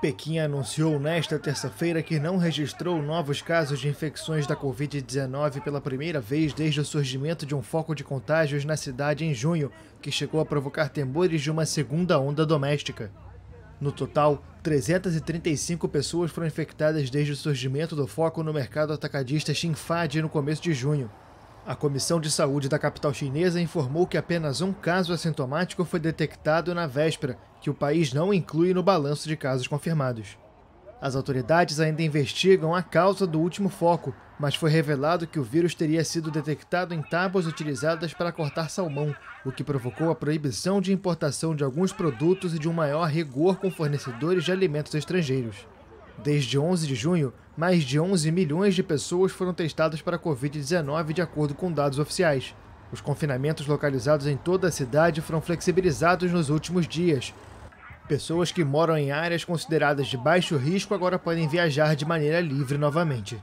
Pequim anunciou nesta terça-feira que não registrou novos casos de infecções da Covid-19 pela primeira vez desde o surgimento de um foco de contágios na cidade em junho, que chegou a provocar temores de uma segunda onda doméstica. No total, 335 pessoas foram infectadas desde o surgimento do foco no mercado atacadista Xinfad no começo de junho. A Comissão de Saúde da capital chinesa informou que apenas um caso assintomático foi detectado na véspera, que o país não inclui no balanço de casos confirmados. As autoridades ainda investigam a causa do último foco, mas foi revelado que o vírus teria sido detectado em tábuas utilizadas para cortar salmão, o que provocou a proibição de importação de alguns produtos e de um maior rigor com fornecedores de alimentos estrangeiros. Desde 11 de junho, mais de 11 milhões de pessoas foram testadas para a Covid-19, de acordo com dados oficiais. Os confinamentos localizados em toda a cidade foram flexibilizados nos últimos dias. Pessoas que moram em áreas consideradas de baixo risco agora podem viajar de maneira livre novamente.